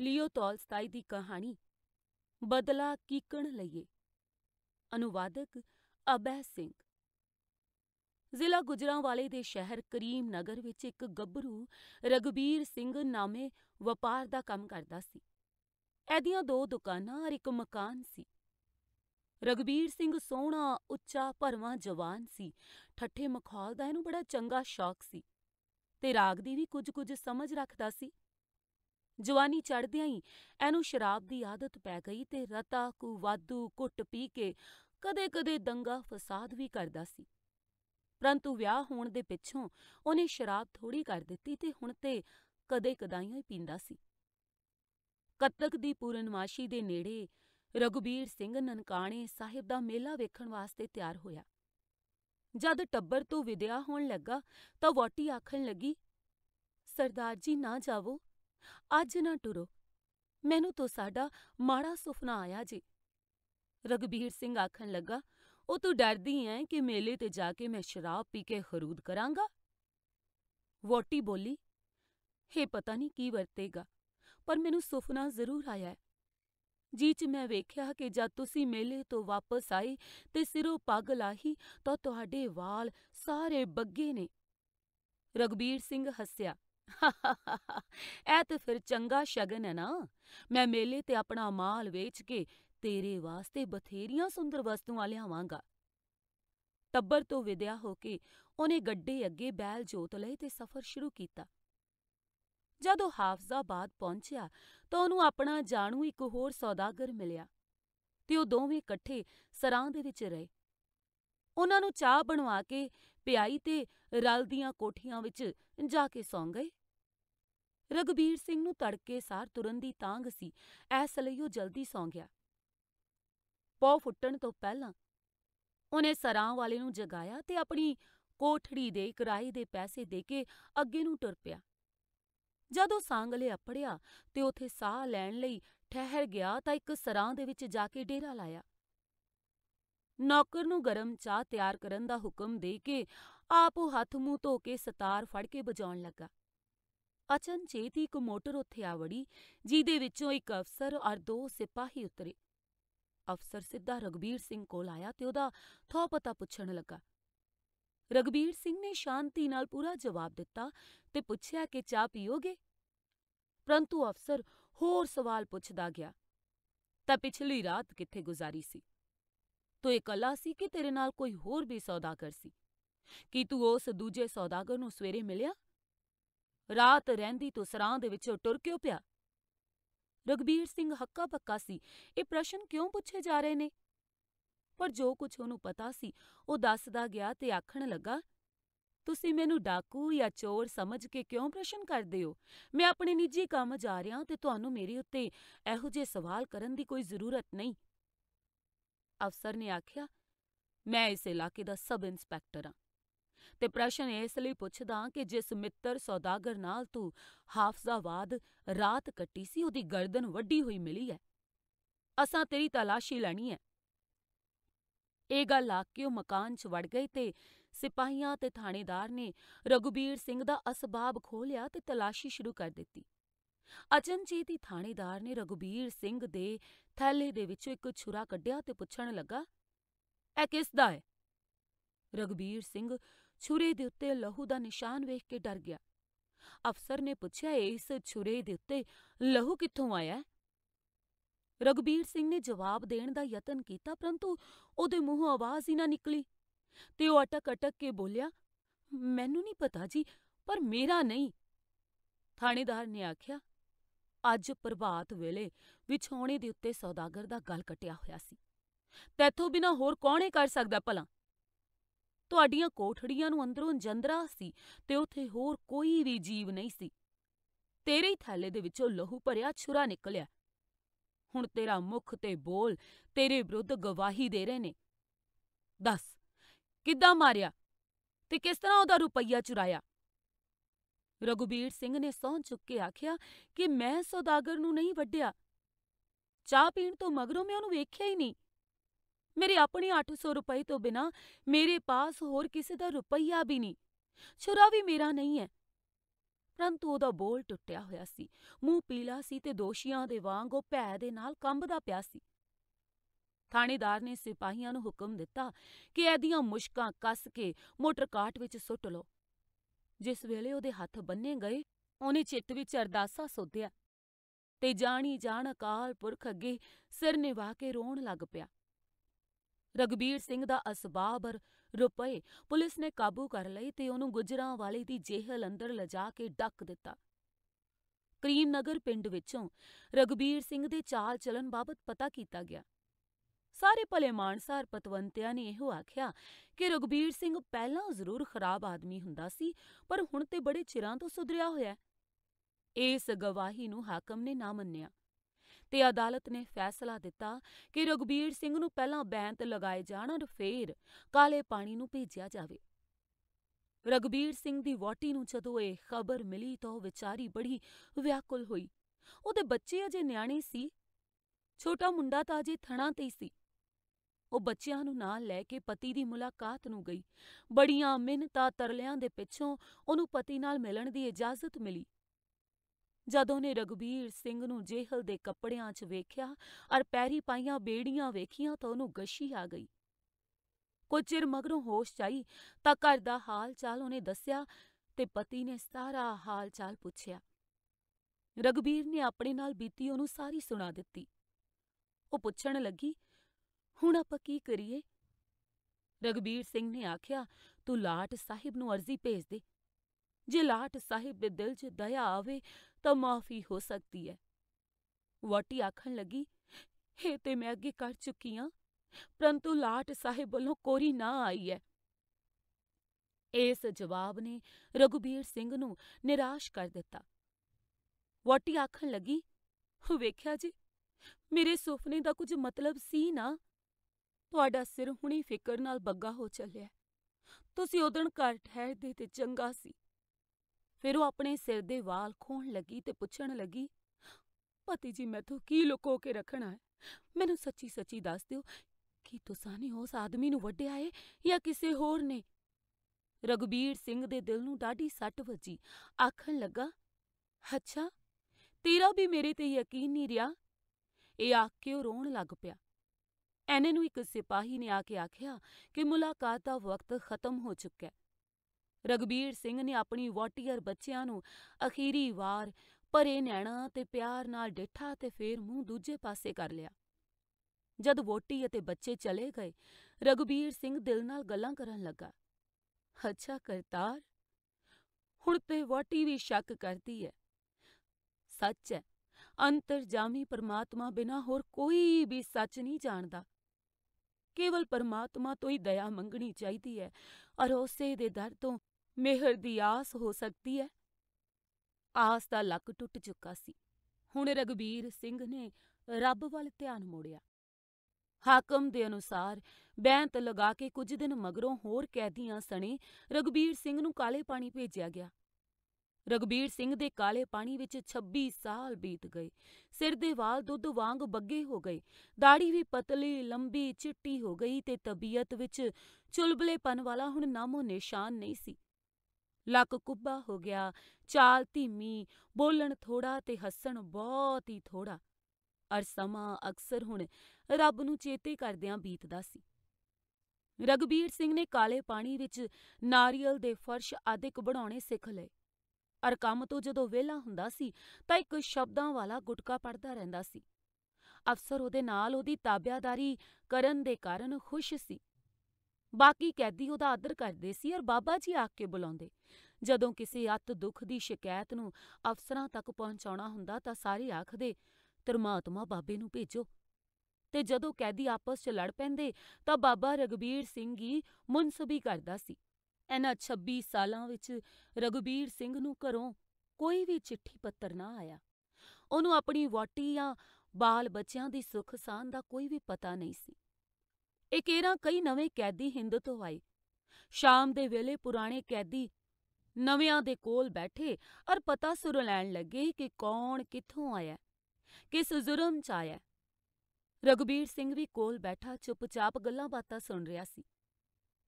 ਲਿਓ ਟੋਲਸਟਾਈ ਦੀ ਕਹਾਣੀ ਬਦਲਾ ਕੀਕਣ ਲਈਏ ਅਨੁਵਾਦਕ ਅਬੈ ਸਿੰਘ ਜ਼ਿਲ੍ਹਾ ਗੁਜਰਾਂਵਾਲੇ ਦੇ ਸ਼ਹਿਰ ਕਰੀਮ ਨਗਰ ਵਿੱਚ ਇੱਕ ਗੱਭਰੂ ਰਗਬੀਰ ਸਿੰਘ ਨਾਮੇ ਵਪਾਰ ਦਾ ਕੰਮ ਕਰਦਾ ਸੀ ਐਦੀਆਂ ਦੋ ਦੁਕਾਨਾਂ ਔਰ ਇੱਕ ਮਕਾਨ ਸੀ ਰਗਬੀਰ ਸਿੰਘ ਸੋਹਣਾ ਉੱਚਾ ਭਰਵਾ ਜਵਾਨ ਸੀ ਠੱਠੇ ਮਖੌਲ ਦਾ ਇਹਨੂੰ ਬੜਾ ਚੰਗਾ ਸ਼ੌਕ ਸੀ ਤੇ ਰਾਗ ਦੀ ਵੀ ਕੁਝ ਕੁਝ ਸਮਝ ਰੱਖਦਾ ਸੀ ਜਵਾਨੀ ਚੜਦਿਆਂ ਹੀ ਇਹਨੂੰ ਸ਼ਰਾਬ ਦੀ ਆਦਤ ਪੈ ਗਈ ਤੇ ਰਤਾ ਕੁ ਵਾਦੂ ਘੁੱਟ ਪੀ ਕੇ ਕਦੇ-ਕਦੇ ਦੰਗਾ ਫਸਾਦ ਵੀ ਕਰਦਾ ਸੀ ਪ੍ਰੰਤੂ ਵਿਆਹ ਹੋਣ ਦੇ ਪਿੱਛੋਂ ਉਹਨੇ ਸ਼ਰਾਬ ਥੋੜੀ ਕਰ ਦਿੱਤੀ ਤੇ ਹੁਣ ਤੇ ਕਦੇ ਕਦਾਈਆਂ ਹੀ ਪੀਂਦਾ ਸੀ। ਕੱਤਕ ਦੀ ਪੂਰਨਮਾਸ਼ੀ ਦੇ ਨੇੜੇ ਰਗਵੀਰ ਸਿੰਘ ਨਨਕਾਣੇ ਸਾਹਿਬ ਦਾ ਮੇਲਾ ਵੇਖਣ ਵਾਸਤੇ ਤਿਆਰ ਹੋਇਆ। ਜਦ ਟੱਬਰ ਤੋਂ ਵਿਦਿਆ ਹੋਣ ਲੱਗਾ ਤਾਂ ਵਾਟੀ ਆਖਣ ਲੱਗੀ, "ਸਰਦਾਰ ਜੀ ਨਾ ਜਾਵੋ ਅੱਜ ਨਾ ਟੁਰੋ। ਮੈਨੂੰ ਸਾਡਾ ਮਾੜਾ ਸੁਪਨਾ ਆਇਆ ਜੀ ਰਘਬੀਰ ਸਿੰਘ ਆਖਣ ਲੱਗਾ, "ਉਹ ਤੂੰ ਡਰਦੀ ਐਂ ਕਿ ਮੇਲੇ ਤੇ ਜਾ ਕੇ ਮੈਂ ਸ਼ਰਾਬ ਪੀ ਕੇ ਖਰੂਦ ਕਰਾਂਗਾ?" ਵੋਟੀ ਬੋਲੀ, "ਇਹ ਪਤਾ ਨਹੀਂ ਕੀ ਵਰਤੇਗਾ, ਪਰ ਮੈਨੂੰ ਸੁਪਨਾ ਜ਼ਰੂਰ ਆਇਆ ਹੈ। ਜੀਹ ਚ ਮੈਂ ਵੇਖਿਆ ਕਿ ਜਦ ਤੁਸੀਂ ਮੇਲੇ ਤੋਂ ਵਾਪਸ ਆਏ ਤੇ ਸਿਰੋਂ ਪੱਗ ਲਾਹੀ ਤਾਂ ਤੁਹਾਡੇ ਵਾਲ ਸਾਰੇ ਬੱਗੇ ਨੇ ਰਘਬੀਰ ਸਿੰਘ ਹੱਸਿਆ ਐ ਤੇ ਫਿਰ ਚੰਗਾ ਸ਼ਗਨ ਹੈ ਨਾ ਮੈਂ ਮੇਲੇ ਤੇ ਆਪਣਾ ਮਾਲ ਵੇਚ ਕੇ ਤੇਰੇ ਵਾਸਤੇ ਬਥੇਰੀਆਂ ਸੁੰਦਰ ਵਸਤੂਆਂ ਲਿਆਵਾਂਗਾ। ਤੱਬਰ ਤੋਂ ਵਿਦਿਆ ਹੋ ਕੇ ਉਹਨੇ ਗੱਡੇ ਅੱਗੇ ਬੈਲ ਜੋਤ ਲਏ ਤੇ ਸਫ਼ਰ ਸ਼ੁਰੂ ਕੀਤਾ। ਜਦੋਂ ਹਾਫਜ਼ਾਬਾਦ ਪਹੁੰਚਿਆ ਤਾਂ ਉਹਨੂੰ ਆਪਣਾ ਜਾਣੂ ਇੱਕ ਹੋਰ ਸੌਦਾਗਰ ਮਿਲਿਆ ਤੇ ਉਹ ਦੋਵੇਂ ਇਕੱਠੇ ਸਰਾਂ ਦੇ ਵਿੱਚ ਰਹੇ। ਉਹਨਾਂ ਨੂੰ ਚਾਹ ਬਣਵਾ ਕੇ ਪਿਆਈ ਤੇ ਰਲਦੀਆਂ ਕੋਠੀਆਂ ਵਿੱਚ ਜਾ ਕੇ ਸੌਂ ਗਏ। ਰਗਬੀਰ ਸਿੰਘ ਨੂੰ ਤੜਕੇ ਸਾਰ ਤੁਰਨ ਦੀ ਤਾਂਘ ਸੀ ਐਸ ਲਈ ਉਹ ਜਲਦੀ ਸੌਂ ਗਿਆ। ਪੌ ਫੁੱਟਣ ਤੋਂ ਪਹਿਲਾਂ ਉਹਨੇ ਸਰਾਂ ਵਾਲੇ ਨੂੰ ਜਗਾਇਆ ਤੇ ਆਪਣੀ ਕੋਠੜੀ ਦੇ ਕਿਰਾਏ ਦੇ ਪੈਸੇ ਦੇ ਕੇ ਅੱਗੇ ਨੂੰ ਟੁਰ ਪਿਆ। ਜਦੋਂ ਸਾਂਗਲੇ ਅਪੜਿਆ ਤੇ ਉਥੇ ਸਾਹ ਲੈਣ ਲਈ ਠਹਿਰ ਗਿਆ ਤਾਂ ਇੱਕ ਸਰਾਂ ਦੇ ਵਿੱਚ ਜਾ ਕੇ ਡੇਰਾ ਲਾਇਆ। ਨੌਕਰ ਨੂੰ ਗਰਮ ਚਾਹ ਤਿਆਰ ਕਰਨ ਦਾ ਹੁਕਮ ਦੇ ਕੇ ਆਪ ਉਹ ਹੱਥ ਮੂੰਹ ਧੋ ਕੇ ਸਤਾਰ ਫੜ ਕੇ ਵਜਾਉਣ ਲੱਗਾ। ਅਚਨ ਹੀ ਇੱਕ ਮੋਟਰ ਉੱਥੇ ਆਵੜੀ ਵੜੀ ਜਿਹਦੇ ਵਿੱਚੋਂ ਇੱਕ ਅਫਸਰ ਔਰ ਦੋ ਸਿਪਾਹੀ ਉਤਰੇ। ਅਫਸਰ ਸਿੱਧਾ ਰਗਬੀਰ ਸਿੰਘ ਕੋਲ ਆਇਆ ਤੇ ਉਹਦਾ ਥੋ ਪਤਾ ਪੁੱਛਣ ਲੱਗਾ। ਰਗਬੀਰ ਸਿੰਘ ਨੇ ਸ਼ਾਂਤੀ ਨਾਲ ਪੂਰਾ ਜਵਾਬ ਦਿੱਤਾ ਤੇ ਪੁੱਛਿਆ ਕਿ ਚਾਹ ਪੀਓਗੇ? ਪਰੰਤੂ ਅਫਸਰ ਹੋਰ ਸਵਾਲ ਪੁੱਛਦਾ ਗਿਆ। ਤਾਂ ਪਿਛਲੀ ਰਾਤ ਕਿੱਥੇ ਗੁਜ਼ਾਰੀ ਸੀ? ਤੂੰ ਇਕੱਲਾ ਸੀ ਕਿ ਤੇਰੇ ਨਾਲ ਕੋਈ ਹੋਰ ਵੀ ਸੌਦਾਗਰ ਸੀ ਕੀ ਤੂੰ ਉਸ ਦੂਜੇ ਸੌਦਾਗਰ ਨੂੰ ਸਵੇਰੇ ਮਿਲਿਆ ਰਾਤ ਰਹਿੰਦੀ ਤੂੰ ਸਰਾਂ ਦੇ ਵਿੱਚੋਂ ਟੁਰ ਕਿਉਂ ਪਿਆ ਰਗਬੀਰ ਸਿੰਘ ਹੱਕਾ ਪੱਕਾ ਸੀ ਇਹ ਪ੍ਰਸ਼ਨ ਕਿਉਂ ਪੁੱਛੇ ਜਾ ਰਹੇ ਨੇ ਪਰ ਜੋ ਕੁਝ ਉਹਨੂੰ ਪਤਾ ਸੀ ਉਹ ਦੱਸਦਾ ਗਿਆ ਤੇ ਆਖਣ ਲੱਗਾ ਤੁਸੀਂ ਮੈਨੂੰ ਡਾਕੂ ਜਾਂ ਚੋਰ ਸਮਝ ਕੇ ਕਿਉਂ ਪ੍ਰਸ਼ਨ ਕਰਦੇ ਹੋ ਮੈਂ ਆਪਣੇ ਨਿੱਜੀ ਕੰਮ ਜਾ ਰਿਹਾ ਤੇ ਤੁਹਾਨੂੰ ਮੇਰੇ ਉੱਤੇ ਇਹੋ ਜਿਹੇ ਸਵਾਲ ਕਰਨ ਦੀ ਕੋਈ ਜ਼ਰੂਰਤ ਨਹੀਂ ਅਫਸਰ ਨੇ ਆਖਿਆ ਮੈਂ ਇਸ ਇਲਾਕੇ ਦਾ ਸਬ ਇੰਸਪੈਕਟਰ ਹਾਂ ਤੇ ਪ੍ਰਸ਼ਨ ਇਸ ਲਈ ਪੁੱਛਦਾ ਕਿ ਜਿਸ ਮਿੱਤਰ ਸੌਦਾਗਰ ਨਾਲ ਤੂੰ ਹਾਫਜ਼ਾਬਾਦ ਰਾਤ ਕੱਟੀ ਸੀ ਉਹਦੀ ਗਰਦਨ ਵੱਢੀ ਹੋਈ ਮਿਲੀ ਹੈ ਅਸਾਂ ਤੇਰੀ ਤਲਾਸ਼ੀ ਲੈਣੀ ਹੈ ਇਹ ਗੱਲ ਆ ਕਿ ਉਹ ਮਕਾਨ 'ਚ ਵੜ ਗਏ ਤੇ ਸਿਪਾਹੀਆਂ ਤੇ ਥਾਣੇਦਾਰ ਨੇ ਰਘੁਬੀਰ ਸਿੰਘ ਦਾ ਅਸਬਾਬ ਖੋਲਿਆ ਤੇ ਤਲਾਸ਼ੀ ਸ਼ੁਰੂ ਕਰ ਦਿੱਤੀ ਅਚਨਚੇਤ ਹੀ ਥਾਣੇਦਾਰ ਨੇ ਰਘੁਬੀਰ ਸਿੰਘ ਦੇ ਥੈਲੇ ਦੇ ਵਿੱਚੋਂ ਇੱਕ ਛੁਰਾ ਕੱਢਿਆ ਤੇ ਪੁੱਛਣ ਲੱਗਾ, "ਇਹ ਕਿਸ ਦਾ ਹੈ?" ਰਗਵੀਰ ਸਿੰਘ ਛੁਰੇ ਦੇ ਉੱਤੇ ਲਹੂ ਦਾ ਨਿਸ਼ਾਨ ਵੇਖ ਕੇ ਡਰ ਗਿਆ। ਅਫਸਰ ਨੇ ਪੁੱਛਿਆ, "ਇਸ ਛੁਰੇ ਦੇ ਉੱਤੇ ਲਹੂ ਕਿੱਥੋਂ ਆਇਆ ਰਗਵੀਰ ਸਿੰਘ ਨੇ ਜਵਾਬ ਦੇਣ ਦਾ ਯਤਨ ਕੀਤਾ ਪਰੰਤੂ ਉਹਦੇ ਮੂੰਹੋਂ ਆਵਾਜ਼ ਹੀ ਨਾ ਨਿਕਲੀ ਤੇ ਉਹ ਅਟਕ-ਅਟਕ ਕੇ ਬੋਲਿਆ, "ਮੈਨੂੰ ਨਹੀਂ ਪਤਾ ਜੀ, ਪਰ ਮੇਰਾ ਨਹੀਂ।" ਥਾਣੇਦਾਰ ਨੇ ਆਖਿਆ, ਅੱਜ ਪ੍ਰਭਾਤ ਵੇਲੇ ਵਿਛੌਣੇ ਦੇ ਉੱਤੇ ਸੌਦਾਗਰ ਦਾ ਗਲ ਕਟਿਆ ਹੋਇਆ ਸੀ। "ਤੈਥੋਂ ਬਿਨਾ ਹੋਰ ਕੌਣੇ ਕਰ ਸਕਦਾ ਭਲਾ? ਤੁਹਾਡੀਆਂ ਕੋਠੜੀਆਂ ਨੂੰ ਅੰਦਰੋਂ ਜੰਦਰਾ ਸੀ ਤੇ ਉੱਥੇ ਹੋਰ ਕੋਈ ਵੀ ਜੀਵ ਨਹੀਂ ਸੀ। ਤੇਰੇ ਹੀ ਥੈਲੇ ਦੇ ਵਿੱਚੋਂ ਲਹੂ ਭਰਿਆ ਛੁਰਾ ਨਿਕਲਿਆ ਹੁਣ ਤੇਰਾ ਮੁਖ ਤੇ ਬੋਲ ਤੇਰੇ ਵਿਰੁੱਧ ਗਵਾਹੀ ਦੇ ਰਹੇ ਨੇ। ਦੱਸ ਕਿੱਦਾਂ ਮਾਰਿਆ ਤੇ ਕਿਸ ਤਰ੍ਹਾਂ ਉਹਦਾ ਰੁਪਈਆ ਚੁਰਾਇਆ? ਰਘੁਬੀਰ ਸਿੰਘ ਨੇ ਸੌਂ ਚੁੱਕ ਕੇ ਆਖਿਆ ਕਿ ਮੈਂ ਸੌਦਾਗਰ ਨੂੰ ਨਹੀਂ ਵੱਢਿਆ। ਚਾਹ ਪੀਣ ਤੋਂ ਮਗਰੋਂ ਮੈਂ ਉਹਨੂੰ ਵੇਖਿਆ ਹੀ ਨਹੀਂ। ਮੇਰੇ ਆਪਣੇ 800 ਰੁਪਏ ਤੋਂ ਬਿਨਾ ਮੇਰੇ ਪਾਸ ਹੋਰ ਕਿਸੇ ਦਾ ਰੁਪਈਆ ਵੀ ਨਹੀਂ। ਛੁਰਾ ਵੀ ਮੇਰਾ ਨਹੀਂ ਹੈ। ਪਰੰਤੂ ਉਹਦਾ ਬੋਲ ਟੁੱਟਿਆ ਹੋਇਆ ਸੀ, ਮੂੰਹ ਪੀਲਾ ਸੀ ਤੇ ਦੋਸ਼ੀਆਂ ਦੇ ਵਾਂਗ ਉਹ ਭੈ ਦੇ ਨਾਲ ਕੰਬਦਾ ਪਿਆ ਸੀ। ਥਾਣੇਦਾਰ ਨੇ ਸਿਪਾਹੀਆਂ ਨੂੰ ਹੁਕਮ ਦਿੱਤਾ ਕਿ ਇਹਦੀਆਂ ਮੁਸ਼ਕਾਂ ਕੱਸ ਕੇ ਮੋਟਰ ਕਾਟ ਵਿੱਚ ਸੁੱਟ ਲਓ। ਜਿਸ ਵੇਲੇ ਉਹਦੇ ਹੱਥ ਬੰਨੇ ਗਏ ਉਹਨੇ ਚਿੱਤ ਵਿੱਚ ਅਰਦਾਸਾ ਸੋਧਿਆ ਤੇ ਜਾਣੀ ਜਾਣ ਅਕਾਲ ਪੁਰਖ ਅੱਗੇ ਸਿਰ ਨਿਵਾ ਕੇ ਰੋਣ ਲੱਗ ਪਿਆ ਰਗਬੀਰ ਸਿੰਘ ਦਾ ਅਸਬਾਬ ਰੁਪਏ ਪੁਲਿਸ ਨੇ ਕਾਬੂ ਕਰ ਲਈ ਤੇ ਉਹਨੂੰ ਗੁਜਰਾਂ ਵਾਲੇ ਦੀ ਜੇਹਲ ਅੰਦਰ ਲਿਜਾ ਕੇ ਡੱਕ ਦਿੱਤਾ ਕਰੀਮ ਨਗਰ ਪਿੰਡ ਵਿੱਚੋਂ ਰਗਬੀਰ ਸਿੰਘ ਦੇ ਚਾਲ ਚਲਨ ਬਾਬਤ ਪਤਾ ਕੀਤਾ ਗਿਆ ਸਾਰੇ ਭਲੇ ਮਾਨਸਾਰ ਪਤਵੰਤਿਆਂ ਨੇ ਇਹੋ ਆਖਿਆ ਕਿ ਰਗਬੀਰ ਸਿੰਘ ਪਹਿਲਾਂ ਜ਼ਰੂਰ ਖਰਾਬ ਆਦਮੀ ਹੁੰਦਾ ਸੀ ਪਰ ਹੁਣ ਤੇ ਬੜੇ ਚਿਰਾਂ ਤੋਂ ਸੁਧਰਿਆ ਹੋਇਆ ਹੈ ਇਸ ਗਵਾਹੀ ਨੂੰ ਹਾਕਮ ਨੇ ਨਾ ਮੰਨਿਆ ਤੇ ਅਦਾਲਤ ਨੇ ਫੈਸਲਾ ਦਿੱਤਾ ਕਿ ਰਗਬੀਰ ਸਿੰਘ ਨੂੰ ਪਹਿਲਾਂ ਬੈਂਤ ਲਗਾਏ ਜਾਣ ਔਰ ਫੇਰ ਕਾਲੇ ਪਾਣੀ ਨੂੰ ਭੇਜਿਆ ਜਾਵੇ ਰਗਬੀਰ ਸਿੰਘ ਦੀ ਵੋਟੀ ਨੂੰ ਜਦੋਂ ਇਹ ਖਬਰ ਮਿਲੀ ਤਾਂ ਉਹ ਵਿਚਾਰੀ ਬੜੀ ਵਿਆਕੁਲ ਹੋਈ ਉਹਦੇ ਬੱਚੇ ਅਜੇ ਨਿਆਣੇ ਸੀ ਛੋਟਾ ਮੁੰਡਾ ਤਾਂ ਅਜੇ ਥਣਾ ਤੇ ਸੀ ਉਹ ਬੱਚਿਆਂ ਨੂੰ ਨਾਲ ਲੈ ਕੇ ਪਤੀ ਦੀ ਮੁਲਾਕਾਤ ਨੂੰ ਗਈ। ਬੜੀਆਂ ਮਿੰਨਤਾਂ ਤਰਲਿਆਂ ਦੇ ਪਿੱਛੋਂ ਉਹਨੂੰ ਪਤੀ ਨਾਲ ਮਿਲਣ ਦੀ ਇਜਾਜ਼ਤ ਮਿਲੀ। ਜਦੋਂ ਨੇ ਰਗਵੀਰ ਸਿੰਘ ਨੂੰ ਜੇਹਲ ਦੇ ਕੱਪੜਿਆਂ 'ਚ ਵੇਖਿਆ ਅਰ ਪੈਰੀ ਪਾਈਆਂ ਬੇੜੀਆਂ ਵੇਖੀਆਂ ਤਾਂ ਉਹਨੂੰ ਗਸ਼ੀ ਆ ਗਈ। ਕੁਝ ਚਿਰ ਮਗਰੋਂ ਹੋਸ਼ ਚਾਈ ਤਾਂ ਘਰ ਦਾ ਹਾਲ-ਚਾਲ ਉਹਨੇ ਦੱਸਿਆ ਤੇ ਪਤੀ ਨੇ ਸਾਰਾ ਹਾਲ-ਚਾਲ ਪੁੱਛਿਆ। ਰਗਵੀਰ ਨੇ ਆਪਣੇ ਨਾਲ ਬੀਤੀ ਉਹਨੂੰ ਸਾਰੀ ਸੁਣਾ ਦਿੱਤੀ। ਉਹ ਪੁੱਛਣ ਲੱਗੀ ਹੁਣ ਆਪਾਂ ਕੀ ਕਰੀਏ ਰਗਬੀਰ ਸਿੰਘ ਨੇ ਆਖਿਆ, "ਤੂੰ ਲਾਟ ਸਾਹਿਬ ਨੂੰ ਅਰਜ਼ੀ ਭੇਜ ਦੇ। ਜੇ ਲਾਟ ਸਾਹਿਬ ਦੇ ਦਿਲ 'ਚ ਦਇਆ ਆਵੇ ਤਾਂ ਮਾਫੀ ਹੋ ਸਕਦੀ ਹੈ ਵਾਟੀ ਆਖਣ ਲੱਗੀ, ਹੇ ਤੇ ਮੈਂ ਅੱਗੇ ਕਰ ਚੁੱਕੀ ਆ ਪਰੰਤੂ ਲਾਟ ਸਾਹਿਬ ਵੱਲੋਂ ਕੋਰੀ ਨਾ ਆਈ ਹੈ ਇਸ ਜਵਾਬ ਨੇ ਰਗਬੀਰ ਸਿੰਘ ਨੂੰ ਨਿਰਾਸ਼ ਕਰ ਦਿੱਤਾ। ਵਾਟੀ ਆਖਣ ਲੱਗੀ, "ਵੇਖਿਆ ਜੀ, ਮੇਰੇ ਸੁਪਨੇ ਦਾ ਕੁਝ ਮਤਲਬ ਸੀ ਨਾ। ਤੁਹਾਡਾ ਸਿਰ ਹੁਣੀ ਫ਼ਿਕਰ ਨਾਲ ਬੱਗਾ ਹੋ ਚੱਲਿਆ ਹੈ। ਤੁਸੀਂ ਉੱਦਣ ਘਰ ਠਹਿਰਦੇ ਤੇ ਚੰਗਾ ਸੀ। ਫਿਰ ਉਹ ਆਪਣੇ ਸਿਰ ਦੇ ਵਾਲ ਖੋਣ ਲੱਗੀ ਤੇ ਪੁੱਛਣ ਲੱਗੀ, "ਪਤੀ ਜੀ ਮੈਂ ਤੋ ਕੀ ਲੁਕੋ ਕੇ ਰੱਖਣਾ ਹੈ? ਮੈਨੂੰ ਸੱਚੀ-ਸੱਚੀ ਦੱਸ ਦਿਓ, ਕੀ ਤੁਸਾਂ ਨੇ ਉਸ ਆਦਮੀ ਨੂੰ ਵੱਢਿਆ ਹੈ ਜਾਂ ਕਿਸੇ ਹੋਰ ਨੇ?" ਰਗਬੀਰ ਸਿੰਘ ਦੇ ਦਿਲ ਨੂੰ ਡਾਢੀ ਸੱਟ ਵੱਜੀ। ਆਖਣ ਲੱਗਾ, "ਅੱਛਾ, ਤੇਰਾ ਵੀ ਮੇਰੇ ਤੇ ਯਕੀਨ ਨਹੀਂ ਰਿਹਾ?" ਇਹ ਆਖ ਕੇ ਉਹ ਰੋਣ ਲੱਗ ਪਿਆ। ਐਨੇ ਨੂੰ ਇੱਕ ਸਿਪਾਹੀ ਨੇ ਆ ਕੇ ਆਖਿਆ ਕਿ ਮੁਲਾਕਾਤ ਦਾ ਵਕਤ ਖ਼ਤਮ ਹੋ ਚੁੱਕਾ ਹੈ। ਰਗਬੀਰ ਸਿੰਘ ਨੇ ਆਪਣੀ ਵਾਟੀਅਰ ਬੱਚਿਆਂ ਨੂੰ ਅਖੀਰੀ ਵਾਰ ਭਰੇ ਨੈਣਾ ਤੇ ਪਿਆਰ ਨਾਲ ਡਿੱਠਾ ਤੇ ਫੇਰ ਮੂੰਹ ਦੂਜੇ ਪਾਸੇ ਕਰ ਲਿਆ। ਜਦ ਵੋਟੀ ਅਤੇ ਬੱਚੇ ਚਲੇ ਗਏ ਰਗਬੀਰ ਸਿੰਘ ਦਿਲ ਨਾਲ ਗੱਲਾਂ ਕਰਨ ਲੱਗਾ। "ਅੱਛਾ ਕਰਤਾਰ! ਹੁਣ ਤੇ ਵਾਟੀ ਵੀ ਸ਼ੱਕ ਕਰਦੀ ਹੈ। ਸੱਚ ਹੈ ਅੰਤਰਜਾਮੀ ਪਰਮਾਤਮਾ ਬਿਨਾਂ ਹੋਰ ਕੋਈ ਵੀ ਸੱਚ ਨਹੀਂ ਜਾਣਦਾ। ਕੇਵਲ ਪਰਮਾਤਮਾ ਤੋਂ ਹੀ ਦਇਆ ਮੰਗਣੀ ਚਾਹੀਦੀ ਹੈ ਔਰ ਉਸੇ ਦੇ ਦਰ ਤੋਂ ਮਿਹਰ ਦੀ ਆਸ ਹੋ ਸਕਦੀ ਹੈ। ਆਸ ਦਾ ਲੱਕ ਟੁੱਟ ਚੁੱਕਾ ਸੀ। ਹੁਣ ਰਗਵੀਰ ਸਿੰਘ ਨੇ ਰੱਬ ਵੱਲ ਧਿਆਨ ਮੋੜਿਆ। ਹਾਕਮ ਦੇ ਅਨੁਸਾਰ ਬੈਂਤ ਲਗਾ ਕੇ ਕੁਝ ਦਿਨ ਮਗਰੋਂ ਹੋਰ ਕੈਦੀਆਂ ਸਣੇ ਰਗਵੀਰ ਸਿੰਘ ਨੂੰ ਕਾਲੇ ਪਾਣੀ ਭੇਜਿਆ ਗਿਆ। ਰਗਬੀਰ ਸਿੰਘ ਦੇ ਕਾਲੇ ਪਾਣੀ ਵਿੱਚ 26 ਸਾਲ ਬੀਤ ਗਏ ਸਿਰ ਦੇ ਵਾਲ ਦੁੱਧ ਵਾਂਗ ਬੱਗੇ ਹੋ ਗਏ ਦਾੜੀ ਵੀ ਪਤਲੀ ਲੰਬੀ ਚਿੱਟੀ ਹੋ ਗਈ ਤੇ ਤਬੀਅਤ ਵਿੱਚ ਚੁਲਬਲੇਪਨ ਵਾਲਾ ਹੁਣ ਨਾਮੋ ਨਿਸ਼ਾਨ ਨਹੀਂ ਸੀ ਲੱਕ ਕੁੱਬਾ ਹੋ ਗਿਆ ਚਾਲ ਧੀਮੀ ਬੋਲਣ ਥੋੜਾ ਤੇ ਹੱਸਣ ਬਹੁਤ ਹੀ ਥੋੜਾ ਅਰ ਸਮਾਂ ਅਕਸਰ ਹੁਣ ਰੱਬ ਨੂੰ ਚੇਤੇ ਕਰਦਿਆਂ ਬੀਤਦਾ ਸੀ ਰਗਬੀਰ ਸਿੰਘ ਨੇ ਕਾਲੇ ਪਾਣੀ ਵਿੱਚ ਨਾਰੀਅਲ ਦੇ ਫਰਸ਼ ਆਦਿਕ ਬਣਾਉਣੇ ਸਿੱਖ ਲਏ ਅਰ ਕੰਮ ਤੋਂ ਜਦੋਂ ਵਿਹਲਾ ਹੁੰਦਾ ਸੀ ਤਾਂ ਇੱਕ ਸ਼ਬਦਾਂ ਵਾਲਾ ਗੁਟਕਾ ਪੜਦਾ ਰਹਿੰਦਾ ਸੀ। ਅਫਸਰ ਉਹਦੇ ਨਾਲ ਉਹਦੀ ਤਾਬਿਆਦਾਰੀ ਕਰਨ ਦੇ ਕਾਰਨ ਖੁਸ਼ ਸੀ। ਬਾਕੀ ਕੈਦੀ ਉਹਦਾ ਆਦਰ ਕਰਦੇ ਸੀ ਔਰ ਬਾਬਾ ਜੀ ਆ ਕੇ ਬੁਲਾਉਂਦੇ। ਜਦੋਂ ਕਿਸੇ ਅਤ ਦੁੱਖ ਦੀ ਸ਼ਿਕਾਇਤ ਨੂੰ ਅਫਸਰਾਂ ਤੱਕ ਪਹੁੰਚਾਉਣਾ ਹੁੰਦਾ ਤਾਂ ਸਾਰੇ ਆਖਦੇ ਤਰਮਾਤਮਾ ਬਾਬੇ ਨੂੰ ਭੇਜੋ ਤੇ ਜਦੋਂ ਕੈਦੀ ਆਪਸ 'ਚ ਲੜ ਪੈਂਦੇ ਤਾਂ ਬਾਬਾ ਰਗਵੀਰ ਸਿੰਘ ਹੀ ਮੁਨਸਬੀ ਕਰਦਾ ਸੀ। ਇਹਨਾਂ 26 ਸਾਲਾਂ ਵਿੱਚ ਰਗਵੀਰ ਸਿੰਘ ਨੂੰ ਘਰੋਂ ਕੋਈ ਵੀ ਚਿੱਠੀ ਪੱਤਰ ਨਾ ਆਇਆ ਉਹਨੂੰ ਆਪਣੀ ਵਾਟੀ ਜਾਂ ਬਾਲ ਬੱਚਿਆਂ ਦੀ ਸੁੱਖ ਸਾਂਦ ਦਾ ਕੋਈ ਵੀ ਪਤਾ ਨਹੀਂ ਸੀ ਇਹ ਕਈ ਨਵੇਂ ਕੈਦੀ ਹਿੰਦ ਤੋਂ ਆਏ ਸ਼ਾਮ ਦੇ ਵੇਲੇ ਪੁਰਾਣੇ ਕੈਦੀ ਨਵਿਆਂ ਦੇ ਕੋਲ ਬੈਠੇ ਅਰ ਪਤਾ ਸੁਰ ਲੈਣ ਲੱਗੇ ਕਿ ਕੌਣ ਕਿੱਥੋਂ ਆਇਆ ਕਿਸ ਜ਼ੁਰਮ ਚ ਆਇਆ ਰਗਬੀਰ ਸਿੰਘ ਵੀ ਕੋਲ ਬੈਠਾ ਚੁੱਪਚਾਪ ਗੱਲਾਂ ਬਾਤਾਂ ਸੁਣ ਰਿਹਾ ਸੀ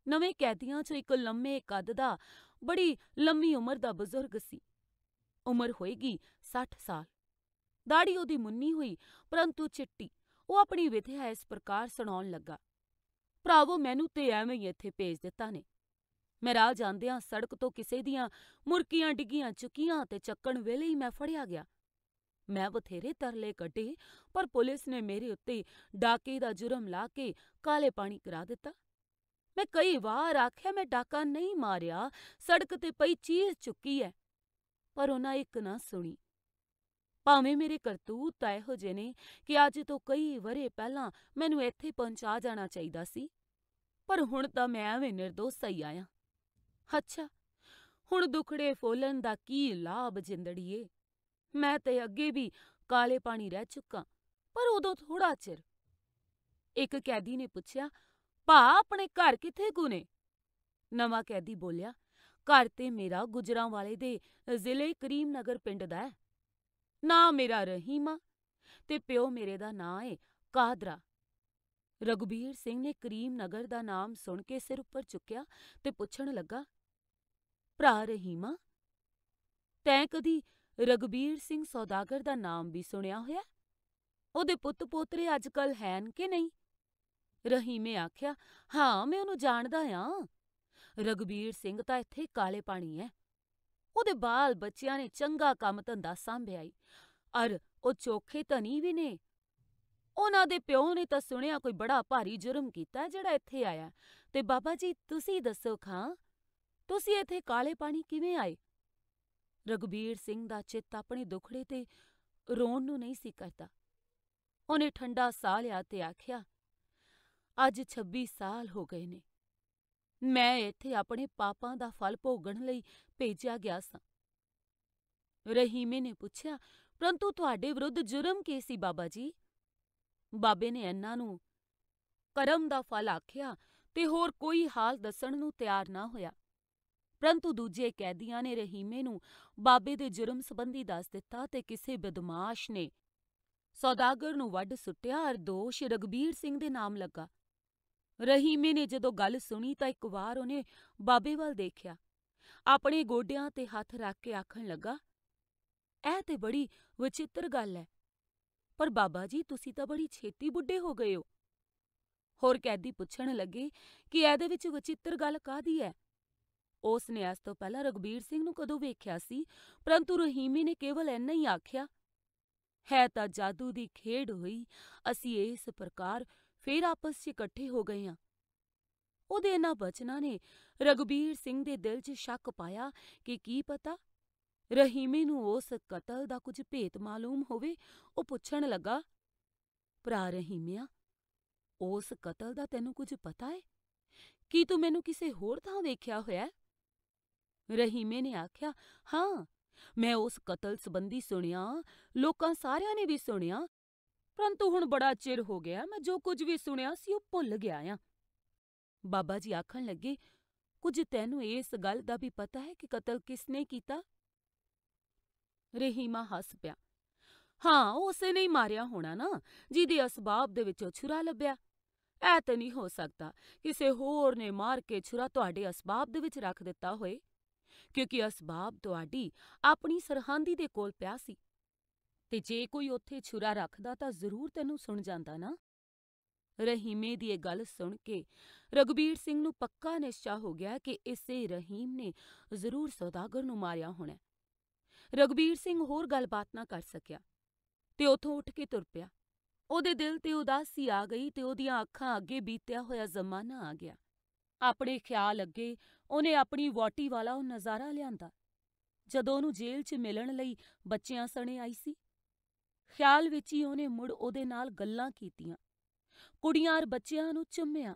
ਨਵੇਂ ਕੈਦੀਆਂ 'ਚੋਂ ਇੱਕ ਲੰਮੇ ਕੱਦ ਦਾ ਬੜੀ ਲੰਮੀ ਉਮਰ ਦਾ ਬਜ਼ੁਰਗ ਸੀ। ਉਮਰ ਹੋਏਗੀ 60 ਸਾਲ। ਦਾੜੀ ਉਹਦੀ ਮੁੰਨੀ ਹੋਈ ਪਰੰਤੂ ਚਿੱਟੀ। ਉਹ ਆਪਣੀ ਵਿਥਿਆ ਇਸ ਪ੍ਰਕਾਰ ਸੁਣਾਉਣ ਲੱਗਾ "ਭਰਾਵੋ ਮੈਨੂੰ ਤੇ ਐਵੇਂ ਹੀ ਇੱਥੇ ਭੇਜ ਦਿੱਤਾ ਨੇ। ਮੈਂ ਰਾਹ ਜਾਂਦਿਆਂ ਸੜਕ ਤੋਂ ਕਿਸੇ ਦੀਆਂ ਮੁਰਕੀਆਂ ਡਿੱਗੀਆਂ ਚੁੱਕੀਆਂ ਤੇ ਚੱਕਣ ਵੇਲੇ ਹੀ ਮੈਂ ਫੜਿਆ ਗਿਆ। ਮੈਂ ਬਥੇਰੇ ਤਰਲੇ ਕੱਢੇ ਪਰ ਪੁਲਿਸ ਨੇ ਮੇਰੇ ਉੱਤੇ ਡਾਕੇ ਦਾ ਜੁਰਮ ਲਾ ਕੇ ਕਾਲੇ ਪਾਣੀ ਕਰਾ ਦਿੱਤਾ। ਮੈਂ ਕਈ ਵਾਰ ਆਖਿਆ ਮੈਂ ਡਾਕਾ ਨਹੀਂ ਮਾਰਿਆ, ਸੜਕ ਤੇ ਪਈ ਚੀਜ਼ ਚੁੱਕੀ ਐ, ਪਰ ਉਹਨਾਂ ਇੱਕ ਨਾ ਸੁਣੀ। ਭਾਵੇਂ ਮੇਰੇ ਕਰਤੂਤ ਤਾਂ ਹੋ ਜੇ ਨੇ ਕਿ ਅੱਜ ਤੋਂ ਕਈ ਵਰੇ ਪਹਿਲਾਂ ਮੈਨੂੰ ਇੱਥੇ ਪਹੁੰਚਾ ਜਾਣਾ ਚਾਹੀਦਾ ਸੀ, ਪਰ ਹੁਣ ਤਾਂ ਮੈਂ ਐਵੇਂ નિર્ਦੋਸ਼ ਸਹੀ ਆਇਆ। ਅੱਛਾ, ਹੁਣ ਦੁਖੜੇ ਫੋਲਣ ਦਾ ਕੀ ਲਾਭ ਜਿੰਦੜੀਏ? ਮੈਂ ਤੇ ਅੱਗੇ ਵੀ ਕਾਲੇ ਪਾਣੀ ਰਹਿ ਚੁੱਕਾ, ਪਰ ਉਦੋਂ ਥੋੜਾ ਚਿਰ। ਇੱਕ ਕੈਦੀ ਨੇ ਪੁੱਛਿਆ ਭਾ ਆਪਣੇ ਘਰ ਕਿੱਥੇ ਕੁ ਨੇ ਨਵਾਂ ਕੈਦੀ ਬੋਲਿਆ "ਘਰ ਤੇ ਮੇਰਾ ਵਾਲੇ ਦੇ ਜ਼ਿਲ੍ਹੇ ਕਰੀਮਨਗਰ ਪਿੰਡ ਦਾ ਹੈ ਨਾਂ ਮੇਰਾ ਰਹੀਮਾ ਤੇ ਪਿਓ ਮੇਰੇ ਦਾ ਨਾਂ ਹੈ ਕਾਦਰਾ ਰਗਵੀਰ ਸਿੰਘ ਨੇ ਕਰੀਮਨਗਰ ਦਾ ਨਾਮ ਸੁਣ ਕੇ ਸਿਰ ਉੱਪਰ ਚੁੱਕਿਆ ਤੇ ਪੁੱਛਣ ਲੱਗਾ "ਭਰਾ ਰਹੀਮਾ ਤੈਂ ਕਦੀ ਰਗਵੀਰ ਸਿੰਘ ਸੌਦਾਗਰ ਦਾ ਨਾਮ ਵੀ ਸੁਣਿਆ ਹੋਇਆ ਉਹਦੇ ਪੁੱਤ ਪੋਤਰੇ ਅੱਜ ਕੱਲ੍ਹ ਹੈਨ ਕਿ ਨਹੀਂ ਰਹੀਮੇ ਆਖਿਆ, "ਹਾਂ ਮੈਂ ਉਹਨੂੰ ਜਾਣਦਾ ਆ ਰਗਵੀਰ ਸਿੰਘ ਤਾਂ ਇੱਥੇ ਕਾਲੇ ਪਾਣੀ ਐ। ਉਹਦੇ ਬਾਲ ਬੱਚਿਆਂ ਨੇ ਚੰਗਾ ਕੰਮ ਧੰਦਾ ਸਾਂਭਿਆ ਈ ਅਰ ਉਹ ਚੋਖੇ ਧਨੀ ਵੀ ਨੇ। ਉਹਨਾਂ ਦੇ ਪਿਓ ਨੇ ਤਾਂ ਸੁਣਿਆ ਕੋਈ ਬੜਾ ਭਾਰੀ ਜੁਰਮ ਕੀਤਾ ਜਿਹੜਾ ਇੱਥੇ ਆਇਆ ਤੇ ਬਾਬਾ ਜੀ ਤੁਸੀਂ ਦੱਸੋ ਖਾਂ, ਤੁਸੀਂ ਇੱਥੇ ਕਾਲੇ ਪਾਣੀ ਕਿਵੇਂ ਆਏ ਰਗਵੀਰ ਸਿੰਘ ਦਾ ਚਿੱਤ ਆਪਣੇ ਦੁਖੜੇ ਤੇ ਰੋਣ ਨੂੰ ਨਹੀਂ ਸੀ ਕਰਦਾ। ਉਹਨੇ ਠੰਡਾ ਸਾਹ ਲਿਆ ਤੇ ਆਖਿਆ ਅੱਜ 26 ਸਾਲ ਹੋ ਗਏ ਨੇ। ਮੈਂ ਇੱਥੇ ਆਪਣੇ ਪਾਪਾਂ ਦਾ ਫਲ ਭੋਗਣ ਲਈ ਭੇਜਿਆ ਗਿਆ ਸਾਂ। ਰਹੀਮੇ ਨੇ ਪੁੱਛਿਆ, ਪਰੰਤੂ ਤੁਹਾਡੇ ਵਿਰੁੱਧ ਜੁਰਮ ਕੀ ਸੀ ਬਾਬਾ ਜੀ?" ਬਾਬੇ ਨੇ ਇਹਨਾਂ ਨੂੰ ਕਰਮ ਦਾ ਫਲ ਆਖਿਆ ਤੇ ਹੋਰ ਕੋਈ ਹਾਲ ਦੱਸਣ ਨੂੰ ਤਿਆਰ ਨਾ ਹੋਇਆ। ਪਰੰਤੂ ਦੂਜੇ ਕੈਦੀਆਂ ਨੇ ਰਹੀਮੇ ਨੂੰ ਬਾਬੇ ਦੇ ਜੁਰਮ ਸੰਬੰਧੀ ਦੱਸ ਦਿੱਤਾ ਤੇ ਕਿਸੇ ਬਦਮਾਸ਼ ਨੇ ਸੌਦਾਗਰ ਨੂੰ ਵੱਢ ਸੁੱਟਿਆ ਅਰ ਦੋਸ਼ ਰਗਬੀਰ ਸਿੰਘ ਦੇ ਨਾਮ ਲੱਗਾ। ਰਹੀਮੇ ਨੇ ਜਦੋਂ ਗੱਲ ਸੁਣੀ ਤਾਂ ਇੱਕ ਵਾਰ ਉਹਨੇ ਬਾਬੇ ਵੱਲ ਦੇਖਿਆ ਆਪਣੇ ਗੋਡਿਆਂ ਤੇ ਹੱਥ ਰੱਖ ਕੇ ਆਖਣ ਲੱਗਾ ਇਹ ਤੇ ਬੜੀ ਵਿਚਿੱਤਰ ਗੱਲ ਹੈ ਪਰ ਬਾਬਾ ਜੀ ਤੁਸੀਂ ਤਾਂ ਬੜੀ ਛੇਤੀ ਬੁੱਢੇ ਹੋ ਗਏ ਹੋ ਹੋਰ ਕੈਦੀ ਪੁੱਛਣ ਲੱਗੇ ਕਿ ਇਹਦੇ ਵਿੱਚ ਵਿਚਿੱਤਰ ਗੱਲ ਕਾਦੀ ਹੈ ਉਸ ਨੇ ਇਸ ਤੋਂ ਪਹਿਲਾਂ ਰਗਬੀਰ ਸਿੰਘ ਨੂੰ ਕਦੋਂ ਵੇਖਿਆ ਸੀ ਪਰੰਤੂ ਰਹੀਮੀ ਨੇ ਕੇਵਲ ਇੰਨਾ ਹੀ ਆਖਿਆ ਹੈ ਤਾਂ ਜਾਦੂ ਦੀ ਖੇਡ ਹੋਈ ਅਸੀਂ ਇਸ ਪ੍ਰਕਾਰ ਫੇਰ ਆਪਸ ਵਿੱਚ ਇਕੱਠੇ ਹੋ ਗਏ ਆ ਉਹਦੇ ਇਹਨਾਂ ਬਚਨਾਂ ਨੇ ਰਗਵੀਰ ਸਿੰਘ ਦੇ ਦਿਲ 'ਚ ਸ਼ੱਕ ਪਾਇਆ ਕਿ ਕੀ ਪਤਾ ਰਹੀਮੇ ਨੂੰ ਉਸ ਕਤਲ ਦਾ ਕੁਝ ਭੇਤ ਮਾਲੂਮ ਹੋਵੇ ਉਹ ਪੁੱਛਣ ਲੱਗਾ ਭਰਾ ਰਹੀਮਿਆ ਉਸ ਕਤਲ ਦਾ ਤੈਨੂੰ ਕੁਝ ਪਤਾ ਏ ਕੀ ਤੂੰ ਮੈਨੂੰ ਕਿਸੇ ਹੋਰ ਥਾਂ ਵੇਖਿਆ ਹੋਇਆ ਰਹੀਮੇ ਨੇ ਆਖਿਆ ਹਾਂ ਮੈਂ ਉਸ ਕਤਲ ਸੰਬੰਧੀ ਸੁਣਿਆ ਲੋਕਾਂ ਸਾਰਿਆਂ ਨੇ ਵੀ ਸੁਣਿਆ ਪਰੰਤੂ ਹੁਣ ਬੜਾ ਚਿਰ ਹੋ ਗਿਆ ਮੈਂ ਜੋ ਕੁਝ ਵੀ ਸੁਣਿਆ ਸੀ ਉਹ ਭੁੱਲ ਗਿਆ ਆ ਬਾਬਾ ਜੀ ਆਖਣ ਲੱਗੇ ਕੁਝ ਤੈਨੂੰ ਇਸ ਗੱਲ ਦਾ ਵੀ ਪਤਾ ਹੈ ਕਿ ਕਤਲ ਕਿਸਨੇ ਕੀਤਾ ਰਹੀਮਾ ਹੱਸ ਪਿਆ ਹਾਂ ਉਸੇ ਨੇ ਹੀ ਮਾਰਿਆ ਹੋਣਾ ਨਾ ਜਿਹਦੇ ਅਸਬਾਬ ਦੇ ਵਿੱਚੋਂ ਛੁਰਾ ਲੱਭਿਆ ਐ ਤਾਂ ਨਹੀਂ ਹੋ ਸਕਦਾ ਕਿਸੇ ਹੋਰ ਨੇ ਮਾਰ ਕੇ ਛੁਰਾ ਤੁਹਾਡੇ ਅਸਬਾਬ ਦੇ ਵਿੱਚ ਰੱਖ ਦਿੱਤਾ ਹੋਏ ਕਿਉਂਕਿ ਅਸਬਾਬ ਤੁਹਾਡੀ ਆਪਣੀ ਸਰਹੰਦੀ ਦੇ ਕੋਲ ਪਿਆ ਸੀ ਤੇ ਜੇ ਕੋਈ ਉੱਥੇ ਛੁਰਾ ਰੱਖਦਾ ਤਾਂ ਜ਼ਰੂਰ ਤੈਨੂੰ ਸੁਣ ਜਾਂਦਾ ਨਾ ਰਹੀਮੇ ਦੀ ਇਹ ਗੱਲ ਸੁਣ ਕੇ ਰਗਬੀਰ ਸਿੰਘ ਨੂੰ ਪੱਕਾ ਨਿਸ਼ਚਾ ਹੋ ਗਿਆ ਕਿ ਇਸੇ ਰਹੀਮ ਨੇ ਜ਼ਰੂਰ ਸੌਦਾਗਰ ਨੂੰ ਮਾਰਿਆ ਹੋਣਾ ਰਗਬੀਰ ਸਿੰਘ ਹੋਰ ਗੱਲਬਾਤ ਨਾ ਕਰ ਸਕਿਆ ਤੇ ਉਥੋਂ ਉੱਠ ਕੇ ਤੁਰ ਪਿਆ ਉਹਦੇ ਦਿਲ ਤੇ ਉਦਾਸੀ ਆ ਗਈ ਤੇ ਉਹਦੀਆਂ ਅੱਖਾਂ ਅੱਗੇ ਬੀਤਿਆ ਹੋਇਆ ਜ਼ਮਾਨਾ ਆ ਗਿਆ ਆਪਣੇ ਖਿਆਲ ਅੱਗੇ ਉਹਨੇ ਆਪਣੀ ਵਾਟੀ ਵਾਲਾ ਉਹ ਨਜ਼ਾਰਾ ਲਿਆਂਦਾ ਜਦੋਂ ਉਹਨੂੰ ਜੇਲ੍ਹ 'ਚ ਮਿਲਣ ਲਈ ਬੱਚਿਆਂ ਸਣੇ ਆਈ ਸੀ ਖ਼ਿਆਲ ਵਿੱਚ ਹੀ ਉਹਨੇ ਮੁੜ ਉਹਦੇ ਨਾਲ ਗੱਲਾਂ ਕੀਤੀਆਂ ਕੁੜੀਆਂ ਔਰ ਬੱਚਿਆਂ ਨੂੰ ਚੁੰਮਿਆ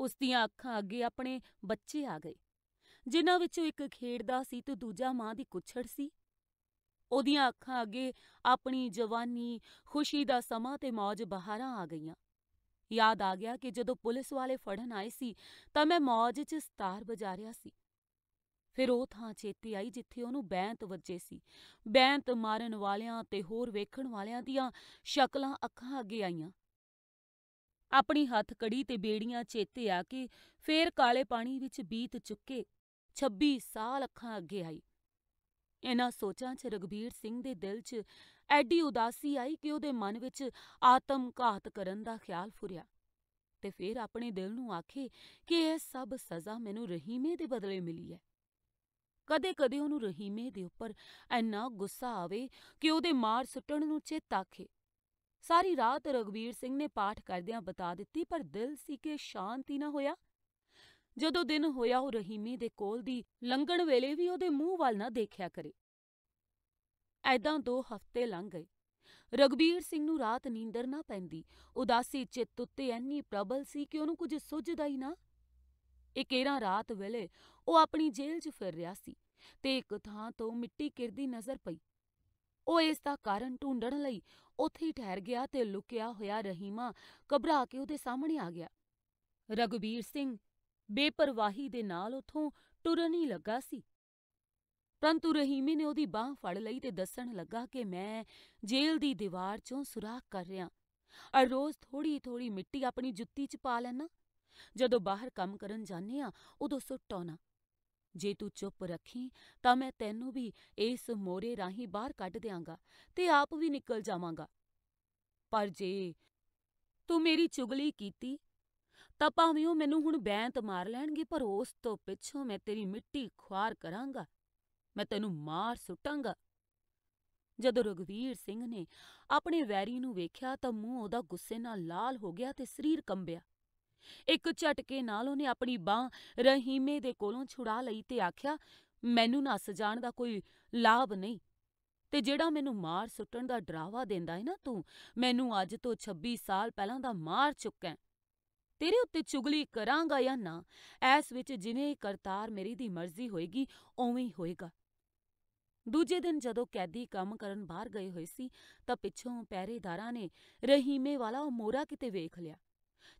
ਉਸ ਦੀਆਂ ਅੱਖਾਂ ਅੱਗੇ ਆਪਣੇ ਬੱਚੇ ਆ ਗਏ ਜਿਨ੍ਹਾਂ ਵਿੱਚੋਂ ਇੱਕ ਖੇਡਦਾ ਸੀ ਤੇ ਦੂਜਾ ਮਾਂ ਦੀ ਕੁੱਛੜ ਸੀ ਉਹਦੀਆਂ ਅੱਖਾਂ ਅੱਗੇ ਆਪਣੀ ਜਵਾਨੀ ਖੁਸ਼ੀ ਦਾ ਸਮਾਂ ਤੇ ਮੌਜ ਬਹਾਰਾਂ ਆ ਗਈਆਂ ਯਾਦ ਆ ਗਿਆ ਕਿ ਜਦੋਂ ਪੁਲਿਸ ਵਾਲੇ ਫੜਨ ਆਏ ਸੀ ਤਾਂ ਮੈਂ ਮੌਜ 'ਚ ਸਤਾਰ ਵਜਾ ਰਿਹਾ ਸੀ ਫਿਰ ਉਹ ਥਾਂ ਚੇਤੇ ਆਈ ਜਿੱਥੇ ਉਹਨੂੰ ਬੈਂਤ ਵੱਜੇ ਸੀ ਬੈਂਤ ਮਾਰਨ ਵਾਲਿਆਂ ਤੇ ਹੋਰ ਵੇਖਣ ਵਾਲਿਆਂ ਦੀਆਂ ਸ਼ਕਲਾਂ ਅੱਖਾਂ ਅੱਗੇ ਆਈਆਂ ਆਪਣੀ ਹੱਥ ਕੜੀ ਤੇ ਬੇੜੀਆਂ ਚੇਤੇ ਆ ਕੇ ਫੇਰ ਕਾਲੇ ਪਾਣੀ ਵਿੱਚ ਬੀਤ ਚੁੱਕੇ 26 ਸਾਲ ਅੱਖਾਂ ਅੱਗੇ ਆਈ ਇਹਨਾਂ ਸੋਚਾਂ 'ਚ ਰਗਬੀਰ ਸਿੰਘ ਦੇ ਦਿਲ 'ਚ ਐਡੀ ਉਦਾਸੀ ਆਈ ਕਿ ਉਹਦੇ ਮਨ ਵਿੱਚ ਆਤਮ ਘਾਤ ਕਰਨ ਦਾ ਖਿਆਲ ਫੁਰਿਆ ਤੇ ਫੇਰ ਆਪਣੇ ਦਿਲ ਨੂੰ ਆਖੇ ਕਿ ਇਹ ਸਭ ਸਜ਼ਾ ਮੈਨੂੰ ਰਹੀਮੇ ਦੇ ਬਦਲੇ ਮਿਲੀ ਹੈ ਕਦੇ ਕਦੇ ਉਹਨੂੰ ਰਹੀਮੇ ਦੇ ਉੱਪਰ ਐਨਾ ਗੁੱਸਾ ਆਵੇ ਕਿ ਉਹਦੇ ਮਾਰ ਸੁੱਟਣ ਨੂੰ ਚੇਤਾ ਆਖੇ। ਸਾਰੀ ਰਾਤ ਰਗਵੀਰ ਸਿੰਘ ਨੇ ਪਾਠ ਕਰਦਿਆਂ ਬਤਾ ਦਿੱਤੀ ਪਰ ਦਿਲ ਸੀ ਕਿ ਸ਼ਾਂਤੀ ਨਾ ਹੋਇਆ। ਜਦੋਂ ਦਿਨ ਹੋਇਆ ਉਹ ਰਹੀਮੇ ਦੇ ਕੋਲ ਦੀ ਲੰਘਣ ਵੇਲੇ ਵੀ ਉਹਦੇ ਮੂੰਹ ਵੱਲ ਨਾ ਦੇਖਿਆ ਕਰੇ। ਐਦਾਂ ਦੋ ਹਫ਼ਤੇ ਲੰਘ ਗਏ। ਰਗਵੀਰ ਸਿੰਘ ਨੂੰ ਰਾਤ ਨੀਂਦਰ ਨਾ ਪੈਂਦੀ ਉਦਾਸੀ ਚਿੱਤ ਉੱਤੇ ਐਨੀ ਪ੍ਰਬਲ ਸੀ ਕਿ ਉਹਨੂੰ ਕੁਝ ਸੁੱਝਦਾ ਹੀ ਨਾ। ਇਕੇਰਾਂ ਰਾਤ ਵੇਲੇ ਉਹ ਆਪਣੀ ਜੇਲ੍ਹ 'ਚ ਫਿਰ ਰਿਹਾ ਸੀ ਤੇ ਇੱਕ ਥਾਂ ਤੋਂ ਮਿੱਟੀ ਕਿਰਦੀ ਨਜ਼ਰ ਪਈ। ਉਹ ਇਸ ਦਾ ਕਾਰਨ ਢੂੰਡਣ ਲਈ ਉੱਥੇ ਹੀ ਠਹਿਰ ਗਿਆ ਤੇ ਲੁਕਿਆ ਹੋਇਆ ਰਹੀਮਾ ਘਬਰਾ ਕੇ ਉਹਦੇ ਸਾਹਮਣੇ ਆ ਗਿਆ। ਰਗਵੀਰ ਸਿੰਘ ਬੇਪਰਵਾਹੀ ਦੇ ਨਾਲ ਉਥੋਂ ਟੁਰਨ ਹੀ ਲੱਗਾ ਸੀ ਪਰੰਤੂ ਰਹੀਮੇ ਨੇ ਉਹਦੀ ਬਾਹ ਫੜ ਲਈ ਤੇ ਦੱਸਣ ਲੱਗਾ ਕਿ ਮੈਂ ਜੇਲ੍ਹ ਦੀ ਦੀਵਾਰ 'ਚੋਂ ਸੁਰਾਖ ਕਰ ਰਿਹਾ ਅਰ ਰੋਜ਼ ਥੋੜੀ ਥੋੜੀ ਮਿੱਟੀ ਆਪਣੀ ਜੁੱਤੀ 'ਚ ਪਾ ਲੈਣਾ ਜਦੋਂ ਬਾਹਰ ਕੰਮ ਕਰਨ ਜਾਂਦੇ ਆ ਉਦੋਂ ਸੁੱਟ ਆਉਣਾ ਜੇ ਤੂੰ ਚੁੱਪ ਰੱਖੀ ਤਾਂ ਮੈਂ ਤੈਨੂੰ ਵੀ ਇਸ ਮੋਰੇ ਰਾਹੀਂ ਬਾਹਰ ਕੱਢ ਦਿਆਂਗਾ ਤੇ ਆਪ ਵੀ ਨਿਕਲ ਜਾਵਾਂਗਾ ਪਰ ਜੇ ਤੂੰ ਮੇਰੀ ਚੁਗਲੀ ਕੀਤੀ ਤਾਂ ਭਾਵੇਂ ਉਹ ਮੈਨੂੰ ਹੁਣ ਬੈਂਤ ਮਾਰ ਲੈਣਗੇ ਪਰ ਉਸ ਤੋਂ ਪਿੱਛੋਂ ਮੈਂ ਤੇਰੀ ਮਿੱਟੀ ਖੁਆਰ ਕਰਾਂਗਾ ਮੈਂ ਤੈਨੂੰ ਮਾਰ ਸੁੱਟਾਂਗਾ ਜਦੋਂ ਰਗਵੀਰ ਸਿੰਘ ਨੇ ਆਪਣੇ ਵੈਰੀ ਨੂੰ ਵੇਖਿਆ ਤਾਂ ਮੂੰਹ ਉਹਦਾ ਗੁੱਸੇ ਨਾਲ ਲਾਲ ਹੋ ਗਿਆ ਤੇ ਸਰੀਰ ਕੰਬਿਆ ਇੱਕ ਝਟਕੇ ਨਾਲ ਉਹਨੇ ਆਪਣੀ ਬਾਹ ਰਹੀਮੇ ਦੇ ਕੋਲੋਂ ਛੁਡਾ ਲਈ ਤੇ ਆਖਿਆ, "ਮੈਨੂੰ ਨਾ ਸਜਾਣ ਦਾ ਕੋਈ ਲਾਭ ਨਹੀਂ ਤੇ ਜਿਹੜਾ ਮੈਨੂੰ ਮਾਰ ਸੁੱਟਣ ਦਾ ਡਰਾਵਾ ਦਿੰਦਾ ਹੈ ਨਾ ਤੂੰ, ਮੈਨੂੰ ਅੱਜ ਤੋਂ 26 ਸਾਲ ਪਹਿਲਾਂ ਦਾ ਮਾਰ ਚੁੱਕਾ ਤੇਰੇ ਉੱਤੇ ਚੁਗਲੀ ਕਰਾਂਗਾ ਜਾਂ ਨਾ, ਐਸ ਵਿੱਚ ਜਿਵੇਂ ਕਰਤਾਰ ਮੇਰੀ ਦੀ ਮਰਜ਼ੀ ਹੋਏਗੀ ਉਵੇਂ ਹੀ ਹੋਏਗਾ।" ਦੂਜੇ ਦਿਨ ਜਦੋਂ ਕੈਦੀ ਕੰਮ ਕਰਨ ਬਾਹਰ ਗਏ ਹੋਏ ਸੀ ਤਾਂ ਪਿੱਛੋਂ ਪਹਿਰੇਦਾਰਾਂ ਨੇ ਰਹੀਮੇ ਵਾਲਾ ਮੋਰਾ ਕਿਤੇ ਵੇਖ ਲਿਆ।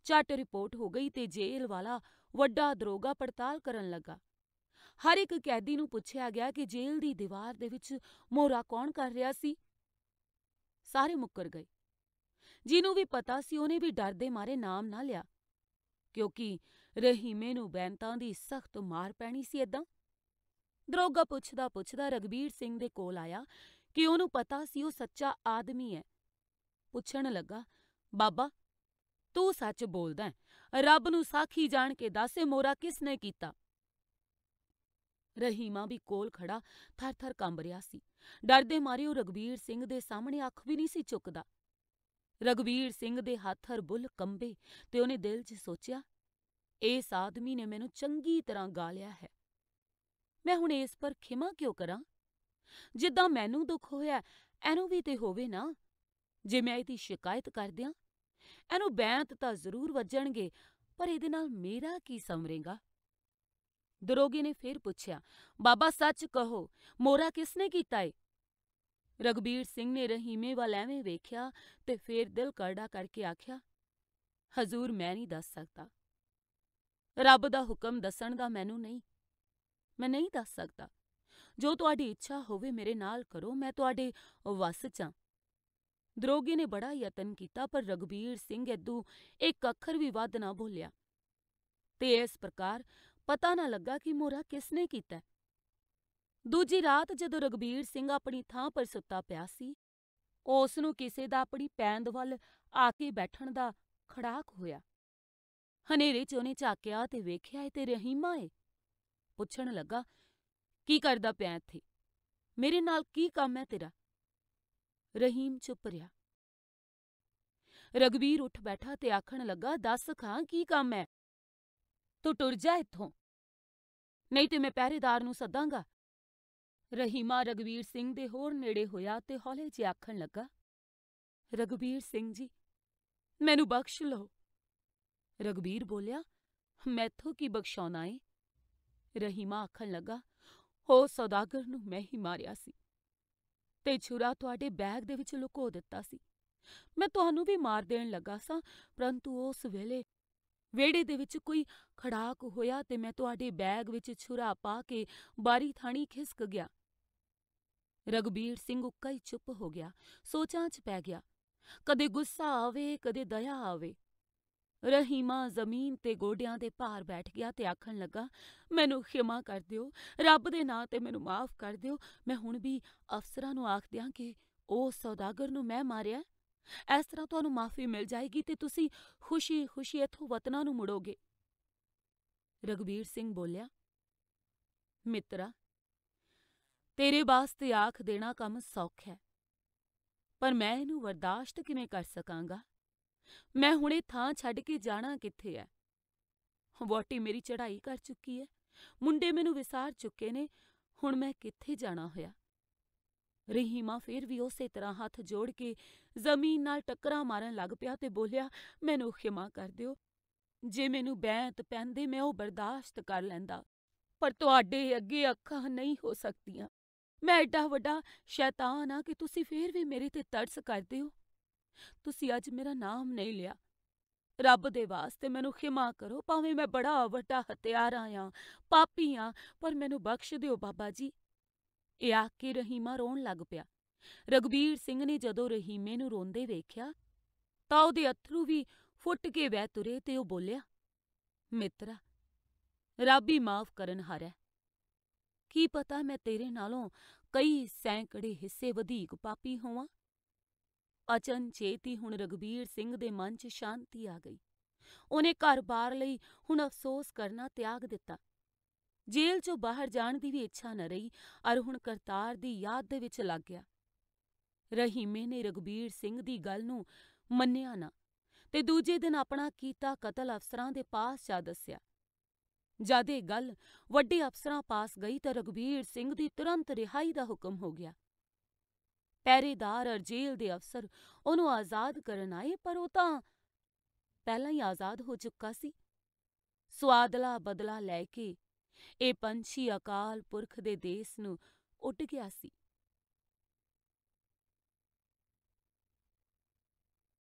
ਝੱਟ ਰਿਪੋਰਟ ਹੋ ਗਈ ਤੇ ਜੇਲ੍ਹ ਵਾਲਾ ਵੱਡਾ ਦਰੋਗਾ ਪੜਤਾਲ ਕਰਨ ਲੱਗਾ। ਹਰ ਇੱਕ ਕੈਦੀ ਨੂੰ ਪੁੱਛਿਆ ਗਿਆ ਕਿ ਜੇਲ੍ਹ ਦੀ ਦੀਵਾਰ ਦੇ ਵਿੱਚ ਮੋਹਰਾ ਕੌਣ ਕਰ ਰਿਹਾ ਸੀ। ਸਾਰੇ ਮੁੱਕਰ ਗਏ। ਜਿਹਨੂੰ ਵੀ ਪਤਾ ਸੀ ਉਹਨੇ ਵੀ ਡਰ ਦੇ ਮਾਰੇ ਨਾਮ ਨਾ ਲਿਆ ਕਿਉਂਕਿ ਰਹੀਮੇ ਨੂੰ ਬੈਂਤਾਂ ਦੀ ਸਖਤ ਮਾਰ ਪੈਣੀ ਸੀ ਇਦਾਂ ਦਰੋਗਾ ਪੁੱਛਦਾ ਪੁੱਛਦਾ ਰਗਵੀਰ ਸਿੰਘ ਦੇ ਕੋਲ ਆਇਆ ਕਿ ਉਹਨੂੰ ਪਤਾ ਸੀ ਉਹ ਸੱਚਾ ਆਦਮੀ ਹੈ। ਪੁੱਛਣ ਲੱਗਾ, ਬਾਬਾ ਤੂੰ ਸੱਚ ਬੋਲਦਾ ਰੱਬ ਨੂੰ ਸਾਖੀ ਜਾਣ ਕੇ ਦੱਸ ਇਹ ਮੋਰਾ ਕਿਸ ਨੇ ਕੀਤਾ?" ਰਹੀਮਾ ਵੀ ਕੋਲ ਖੜਾ ਥਰ-ਥਰ ਕੰਬ ਰਿਆ ਸੀ। ਡਰ ਦੇ ਮਾਰੇ ਉਹ ਰਗਵੀਰ ਸਿੰਘ ਦੇ ਸਾਹਮਣੇ ਅੱਖ ਵੀ ਨਹੀਂ ਸੀ ਚੁੱਕਦਾ। ਰਗਵੀਰ ਸਿੰਘ ਦੇ ਹੱਥ-ਹਰ ਬੁੱਲ ਕੰਬੇ ਤੇ ਉਹਨੇ ਦਿਲ 'ਚ ਸੋਚਿਆ, "ਇਸ ਆਦਮੀ ਨੇ ਮੈਨੂੰ ਚੰਗੀ ਤਰ੍ਹਾਂ ਗਾਲਿਆ ਹੈ। ਮੈਂ ਹੁਣ ਇਸ ਪਰ ਖਿਮਾ ਕਿਉਂ ਕਰਾਂ? ਜਿੱਦਾਂ ਮੈਨੂੰ ਦੁੱਖ ਹੋਇਆ, ਐਨੂੰ ਵੀ ਤੇ ਹੋਵੇ ਨਾ। ਜੇ ਮੈਂ ਇਹਦੀ ਸ਼ਿਕਾਇਤ ਕਰ ਦਿਆਂ ਇਹਨੂੰ ਬੈਂਤ ਤਾਂ ਜ਼ਰੂਰ ਵੱਜਣਗੇ ਪਰ ਇਹਦੇ ਨਾਲ ਮੇਰਾ ਕੀ ਸੰਵਰੇਗਾ ਦਰੋਗੇ ਨੇ ਫੇਰ ਪੁੱਛਿਆ ਬਾਬਾ ਸੱਚ ਕਹੋ ਮੋਰਾ ਕਿਸਨੇ ਕੀਤਾ ਏ ਰਗਬੀਰ ਸਿੰਘ ਨੇ ਰਹੀਮੇ ਵੱਲ ਐਵੇਂ ਵੇਖਿਆ ਤੇ ਫੇਰ ਦਿਲ ਕਰੜਾ ਕਰਕੇ ਆਖਿਆ ਹਜ਼ੂਰ ਮੈਂ ਨਹੀਂ ਦੱਸ ਸਕਦਾ ਰੱਬ ਦਾ ਹੁਕਮ ਦੱਸਣ ਦਾ ਮੈਨੂੰ ਨਹੀਂ ਮੈਂ ਨਹੀਂ ਦੱਸ ਸਕਦਾ ਜੋ ਤੁਹਾਡੀ ਇੱਛਾ ਹੋਵੇ ਮੇਰੇ ਨਾਲ ਕਰੋ ਮੈਂ ਤੁਹਾਡੇ ਵਸ ਚਾਂ ਦਰੋਗੇ ਨੇ ਬੜਾ ਯਤਨ ਕੀਤਾ ਪਰ ਰਗਵੀਰ ਸਿੰਘ ਐਦੂ ਇੱਕ ਅੱਖਰ ਵੀ ਵੱਧ ਨਾ ਬੋਲਿਆ ਤੇ ਇਸ ਪ੍ਰਕਾਰ ਪਤਾ ਨਾ ਲੱਗਾ ਕਿ ਮੋਰਾ ਕਿਸ ਨੇ ਕੀਤਾ ਦੂਜੀ ਰਾਤ ਜਦੋਂ ਰਗਬੀਰ ਸਿੰਘ ਆਪਣੀ ਥਾਂ ਪਰ ਸੁੱਤਾ ਪਿਆ ਸੀ ਉਸ ਨੂੰ ਕਿਸੇ ਦਾ ਆਪਣੀ ਪੈਂਦ ਵੱਲ ਆ ਕੇ ਬੈਠਣ ਦਾ ਖੜਾਕ ਹੋਇਆ ਹਨੇਰੇ 'ਚ ਉਹਨੇ ਝਾਕਿਆ ਤੇ ਵੇਖਿਆ ਤੇ ਰਹੀਮਾ ਏ ਪੁੱਛਣ ਲੱਗਾ ਕੀ ਕਰਦਾ ਪਿਆ ਇੱਥੇ ਮੇਰੇ ਨਾਲ ਕੀ ਕੰਮ ਹੈ ਤੇਰਾ ਰਹੀਮ ਚੁੱਪ ਰਿਹਾ। ਰਗਵੀਰ ਉੱਠ ਬੈਠਾ ਤੇ ਆਖਣ ਲੱਗਾ, "ਦੱਸ ਖਾਂ ਕੀ ਕੰਮ ਐ? ਤੂੰ ਟੁਰ ਜਾ ਇੱਥੋਂ, ਨਹੀਂ ਤੇ ਮੈਂ ਪਹਿਰੇਦਾਰ ਨੂੰ ਸੱਦਾਂਗਾ।" ਰਹੀਮਾ ਰਗਵੀਰ ਸਿੰਘ ਦੇ ਹੋਰ ਨੇੜੇ ਹੋਇਆ ਤੇ ਹੌਲੇ ਜਿਹਾ ਆਖਣ ਲੱਗਾ, ਰਗਵੀਰ ਸਿੰਘ ਜੀ, ਮੈਨੂੰ ਬਖਸ਼ ਲਓ।" ਰਗਵੀਰ ਬੋਲਿਆ, "ਮੈਥੋਂ ਕੀ ਬਖਸ਼ਾਉਣਾ ਏ?" ਰਹੀਮਾ ਆਖਣ ਲੱਗਾ, ਹੋ ਸੌਦਾਗਰ ਨੂੰ ਮੈਂ ਹੀ ਮਾਰਿਆ ਸੀ। ਤੇ ਛੁਰਾ ਤੁਹਾਡੇ ਬੈਗ ਦੇ ਵਿੱਚ ਲੁਕੋ ਦਿੱਤਾ ਸੀ। ਮੈਂ ਤੁਹਾਨੂੰ ਵੀ ਮਾਰ ਦੇਣ ਲੱਗਾ ਸਾਂ ਪਰੰਤੂ ਉਸ ਵੇਲੇ ਵੇੜੇ ਦੇ ਵਿੱਚ ਕੋਈ ਖੜਾਕ ਹੋਇਆ ਤੇ ਮੈਂ ਤੁਹਾਡੇ ਬੈਗ ਵਿੱਚ ਛੁਰਾ ਪਾ ਕੇ ਬਾਰੀ ਥਾਣੀ ਖਿਸਕ ਗਿਆ। ਰਗਬੀਰ ਸਿੰਘ ਉੱਕਾ ਹੀ ਚੁੱਪ ਹੋ ਗਿਆ, ਸੋਚਾਂ 'ਚ ਪੈ ਗਿਆ। ਕਦੇ ਗੁੱਸਾ ਆਵੇ, ਕਦੇ ਦਇਆ ਆਵੇ। ਰਹੀਮਾ ਜ਼ਮੀਨ ਤੇ ਗੋਡਿਆਂ ਦੇ ਭਾਰ ਬੈਠ ਗਿਆ ਤੇ ਆਖਣ ਲੱਗਾ ਮੈਨੂੰ ਖਿਮਾ ਕਰ ਦਿਓ ਰੱਬ ਦੇ ਨਾਂ ਤੇ ਮੈਨੂੰ ਮਾਫ ਕਰ ਦਿਓ ਮੈਂ ਹੁਣ ਵੀ ਅਫਸਰਾਂ ਨੂੰ ਆਖ ਦਿਆਂ ਕਿ ਉਹ ਸੌਦਾਗਰ ਨੂੰ ਮੈਂ ਮਾਰਿਆ ਇਸ ਤਰ੍ਹਾਂ ਤੁਹਾਨੂੰ ਮਾਫੀ ਮਿਲ ਜਾਏਗੀ ਤੇ ਤੁਸੀਂ ਖੁਸ਼ੀ-ਖੁਸ਼ੀ ਇੱਥੋਂ ਵਤਨਾਂ ਨੂੰ ਮੁੜੋਗੇ ਰਗਵੀਰ ਸਿੰਘ ਬੋਲਿਆ ਮਿੱਤਰਾ ਤੇਰੇ ਵਾਸਤੇ ਆਖ ਦੇਣਾ ਕੰਮ ਸੌਖਾ ਹੈ ਪਰ ਮੈਂ ਇਹਨੂੰ ਬਰਦਾਸ਼ਤ ਕਿਵੇਂ ਕਰ ਸਕਾਂਗਾ ਮੈਂ ਹੁਣੇ ਥਾਂ ਛੱਡ ਕੇ ਜਾਣਾ ਕਿੱਥੇ ਐ? ਵਾਟੀ ਮੇਰੀ ਚੜ੍ਹਾਈ ਕਰ ਚੁੱਕੀ ਐ, ਮੁੰਡੇ ਮੈਨੂੰ ਵਿਸਾਰ ਚੁੱਕੇ ਨੇ, ਹੁਣ ਮੈਂ ਕਿੱਥੇ ਜਾਣਾ ਹੋਇਆ? ਰਹੀਮਾ ਫੇਰ ਵੀ ਉਸੇ ਤਰ੍ਹਾਂ ਹੱਥ ਜੋੜ ਕੇ ਜ਼ਮੀਨ ਨਾਲ ਟੱਕਰਾਂ ਮਾਰਨ ਲੱਗ ਪਿਆ ਤੇ ਬੋਲਿਆ, "ਮੈਨੂੰ ਖ਼ਿਮਾ ਕਰ ਦਿਓ, ਜੇ ਮੈਨੂੰ ਬੈਂਤ ਪੈਂਦੇ ਮੈਂ ਉਹ ਬਰਦਾਸ਼ਤ ਕਰ ਲੈਂਦਾ, ਪਰ ਤੁਹਾਡੇ ਅੱਗੇ ਅੱਖਾਂ ਨਹੀਂ ਹੋ ਸਕਦੀਆਂ। ਮੈਂ ਐਡਾ ਵੱਡਾ ਸ਼ੈਤਾਨ ਆ ਕਿ ਤੁਸੀਂ ਫੇਰ ਵੀ ਮੇਰੇ 'ਤੇ ਤਰਸ ਕਰਦੇ ਹੋ।" ਤੁਸੀਂ ਅੱਜ ਮੇਰਾ ਨਾਮ ਨਹੀਂ ਲਿਆ। ਰੱਬ ਦੇ ਵਾਸਤੇ ਮੈਨੂੰ ਖਿਮਾ ਕਰੋ ਭਾਵੇਂ ਮੈਂ ਬੜਾ ਵੱਡਾ ਹਤਿਆਰਾ ਆਂ, ਪਾਪੀ ਆਂ ਪਰ ਮੈਨੂੰ ਬਖਸ਼ ਦਿਓ ਬਾਬਾ ਜੀ। ਇਹ ਆ ਕੇ ਰਹੀਮਾ ਰੋਣ ਲੱਗ ਪਿਆ। ਰਗਵੀਰ ਸਿੰਘ ਨੇ ਜਦੋਂ ਰਹੀਮੇ ਨੂੰ ਰੋਂਦੇ ਵੇਖਿਆ ਤਾਂ ਉਹਦੇ ਅਥਰੂ ਵੀ ਫੁੱਟ ਕੇ ਵਹਿ ਤੁਰੇ ਤੇ ਉਹ ਬੋਲਿਆ ਮਿੱਤਰਾ ਰੱਬ ਹੀ ਮਾਫ ਕਰਨ ਹਾਰੈ ਕੀ ਪਤਾ ਮੈਂ ਤੇਰੇ ਨਾਲੋਂ ਕਈ ਸੈਂਕੜੇ ਹਿੱਸੇ ਵਧੇਕ ਪਾਪੀ ਹੋਵਾਂ ਅਚਨ ਚੇਤੀ ਹੁਣ ਰਗਵੀਰ ਸਿੰਘ ਦੇ ਮਨ 'ਚ ਸ਼ਾਂਤੀ ਆ ਗਈ ਉਹਨੇ ਘਰ-ਬਾਰ ਲਈ ਹੁਣ ਅਫਸੋਸ ਕਰਨਾ ਤਿਆਗ ਦਿੱਤਾ ਜੇਲ੍ਹ 'ਚੋਂ ਬਾਹਰ ਜਾਣ ਦੀ ਵੀ ਇੱਛਾ ਨਾ ਰਹੀ ਅਰ ਹੁਣ ਕਰਤਾਰ ਦੀ ਯਾਦ ਦੇ ਵਿੱਚ ਲੱਗ ਗਿਆ ਰਹੀਮੇ ਨੇ ਰਗਵੀਰ ਸਿੰਘ ਦੀ ਗੱਲ ਨੂੰ ਮੰਨਿਆ ਨਾ ਤੇ ਦੂਜੇ ਦਿਨ ਆਪਣਾ ਕੀਤਾ ਕਤਲ ਅਫਸਰਾਂ ਦੇ ਪਾਸ ਜਾ ਦੱਸਿਆ ਜਦ ਇਹ ਗੱਲ ਵੱਡੇ ਅਫਸਰਾਂ ਪਾਸ ਗਈ ਤਾਂ ਰਗਵੀਰ ਸਿੰਘ ਦੀ ਤੁਰੰਤ ਰਿਹਾਈ ਦਾ ਹੁਕਮ ਹੋ ਗਿਆ ਪਹਿਰੇਦਾਰ ਅਰ ਜੇਲ੍ਹ ਦੇ ਅਫਸਰ ਉਹਨੂੰ ਆਜ਼ਾਦ ਕਰਨ ਆਏ ਪਰ ਉਹ ਤਾਂ ਪਹਿਲਾਂ ਹੀ ਆਜ਼ਾਦ ਹੋ ਚੁੱਕਾ ਸੀ। ਸਵਾਦਲਾ ਬਦਲਾ ਲੈ ਕੇ ਇਹ ਪੰਛੀ ਅਕਾਲ ਪੁਰਖ ਦੇ ਦੇਸ ਨੂੰ ਉੱਡ ਗਿਆ ਸੀ।